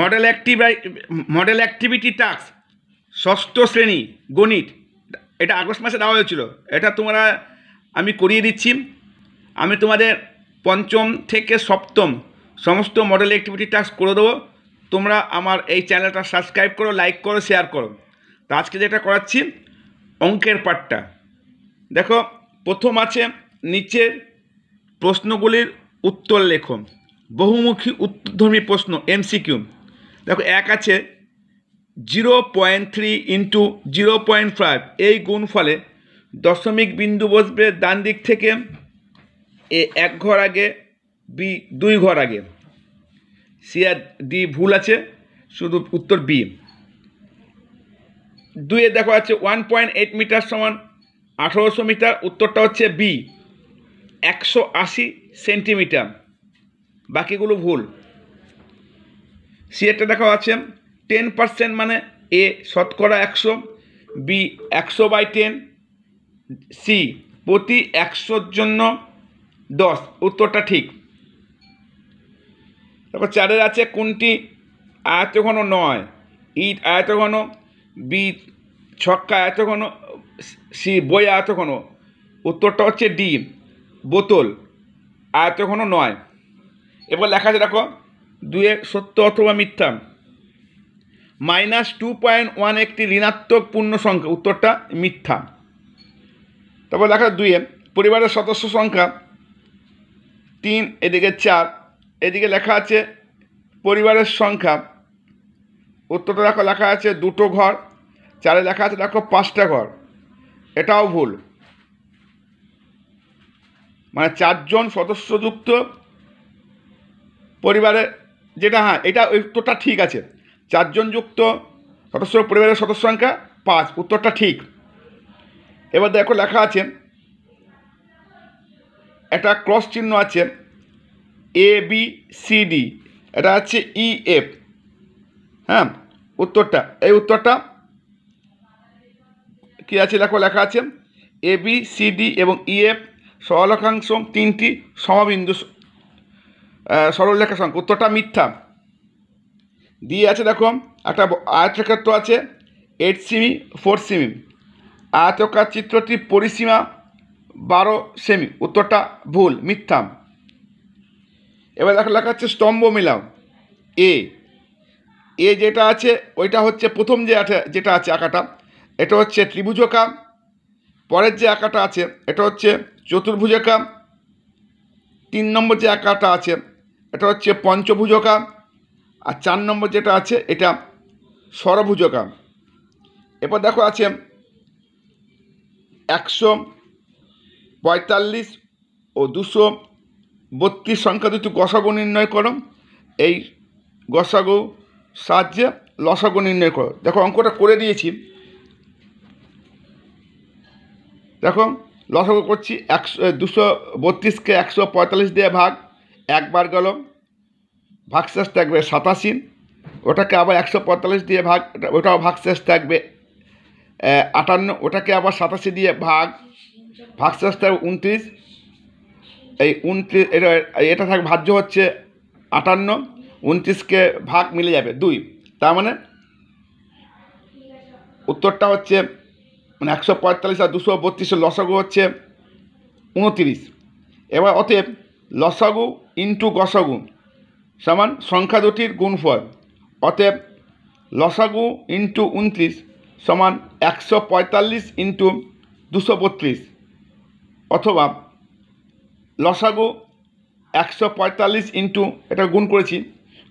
model activity model activity task ষষ্ঠ শ্রেণী গণিত এটা আগস্ট মাসে দেওয়া হয়েছিল এটা তোমরা আমি করিয়ে দিচ্ছি আমি তোমাদের পঞ্চম থেকে সপ্তম সমস্ত মডেল অ্যাক্টিভিটি টাস্ক করে দেবো তোমরা আমার এই চ্যানেলটা সাবস্ক্রাইব করো লাইক করো শেয়ার করো তো আজকে যেটা করাচ্ছি অঙ্কের পাঠটা দেখো প্রথম আছে নিচের প্রশ্নগুলির উত্তর লেখো বহুমুখী উত্তরধর্মী প্রশ্ন এমসিকিউ দেখো এক আছে zero point three into zero point five এই গুণ ফলে দশমিক বিন্দু বসবে ডান দিক থেকে এ এক ঘর আগে বি দুই ঘর আগে সি আর ডি ভুল আছে শুধু উত্তর বি দুয়ে দেখো আছে ওয়ান পয়েন্ট এইট মিটার সমান আঠেরোশো মিটার উত্তরটা হচ্ছে বি একশো আশি সেন্টিমিটার বাকিগুলো ভুল সিএটা দেখো আছে টেন পার্সেন্ট মানে এ শতকরা একশো বি একশো বাই টেন সি প্রতি একশোর জন্য দশ উত্তরটা ঠিক তারপর চারের আছে কোনটি ঘন নয় ইট ঘন বি ছক্কা ঘন সি বই ঘন উত্তরটা হচ্ছে ডি বোতল ঘন নয় এবার লেখা আছে দেখো দুয়ে সত্য অথবা মিথ্যা মাইনাস টু পয়েন্ট ওয়ান একটি ঋণাত্মক পূর্ণ সংখ্যা উত্তরটা মিথ্যা তারপর দেখা দুয়ে পরিবারের সদস্য সংখ্যা তিন এদিকে চার এদিকে লেখা আছে পরিবারের সংখ্যা উত্তরটা দেখো লেখা আছে দুটো ঘর চারে লেখা আছে দেখো পাঁচটা ঘর এটাও ভুল মানে চারজন সদস্যযুক্ত পরিবারের যেটা হ্যাঁ এটা উত্তরটা ঠিক আছে চারজন যুক্ত সদস্য পরিবারের সদস্য সংখ্যা পাঁচ উত্তরটা ঠিক এবার দেখো লেখা আছে একটা ক্রস চিহ্ন আছে এ বি সি ডি এটা আছে ই এফ হ্যাঁ উত্তরটা এই উত্তরটা কি আছে লেখো লেখা আছে এ বি সি ডি এবং ই e, এফ সহলকাংশ তিনটি সমবিন্দু সরলরেখা সংখ্যা উত্তরটা মিথ্যা দিয়ে আছে দেখো একটা আয়তক্ষেত্র আছে এইট সেমি ফোর সেমি আয়তকার চিত্রটি পরিসীমা বারো সেমি উত্তরটা ভুল মিথ্যা এবার দেখো লেখা হচ্ছে স্তম্ভ মিলাম এ এ যেটা আছে ওইটা হচ্ছে প্রথম যে যেটা আছে আঁকাটা এটা হচ্ছে ত্রিভুজকা পরের যে আঁকাটা আছে এটা হচ্ছে চতুর্ভুজকা তিন নম্বর যে আঁকাটা আছে এটা হচ্ছে পঞ্চভুজকা আর চার নম্বর যেটা আছে এটা সরভুজকা এরপর দেখো আছে একশো পঁয়তাল্লিশ ও দুশো বত্রিশ সংখ্যা দুটি গসাগু নির্ণয় করো এই গসাগু সাহায্যে লসাগু নির্ণয় করো দেখো অঙ্কটা করে দিয়েছি দেখো লসাগু করছি একশো দুশো বত্রিশকে একশো পঁয়তাল্লিশ দিয়ে ভাগ একবার গেল ভাগশেষ থাকবে সাতাশি ওটাকে আবার একশো পঁয়তাল্লিশ দিয়ে ভাগ ওটাও ভাগশেষ থাকবে আটান্ন ওটাকে আবার সাতাশি দিয়ে ভাগ ভাগশেষ থাকবে উনত্রিশ এই উনত্রিশ এটা এটা থাক ভাজ্য হচ্ছে আটান্ন উনত্রিশকে ভাগ মিলে যাবে দুই তার মানে উত্তরটা হচ্ছে মানে একশো পঁয়তাল্লিশ আর দুশো বত্রিশের লসগু হচ্ছে উনত্রিশ এবার অতএব লসাগু ইন্টু গসাগু সমান সংখ্যা দুটির গুণফল অতএব লসাগু ইন্টু উনত্রিশ সমান একশো পঁয়তাল্লিশ ইন্টু দুশো বত্রিশ অথবা লসাগু একশো পঁয়তাল্লিশ ইন্টু এটা গুণ করেছি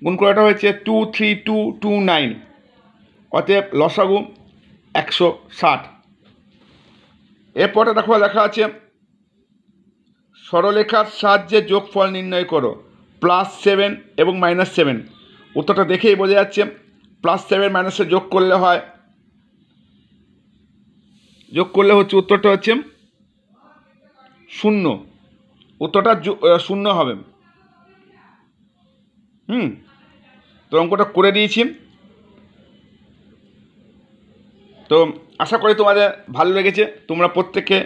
গুণ করাটা হয়েছে two three two two nine অতএব লসাগু একশো ষাট এরপরে দেখো লেখা আছে সরলেখার সাহায্যে যোগফল নির্ণয় করো প্লাস সেভেন এবং মাইনাস সেভেন উত্তরটা দেখেই বোঝা যাচ্ছে প্লাস সেভেন মাইনাসে যোগ করলে হয় যোগ করলে হচ্ছে উত্তরটা হচ্ছে শূন্য উত্তরটা শূন্য হবে হুম তো অঙ্কটা করে দিয়েছি তো আশা করি তোমাদের ভালো লেগেছে তোমরা প্রত্যেকে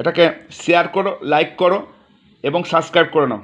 এটাকে শেয়ার করো লাইক করো এবং সাবস্ক্রাইব করে নাও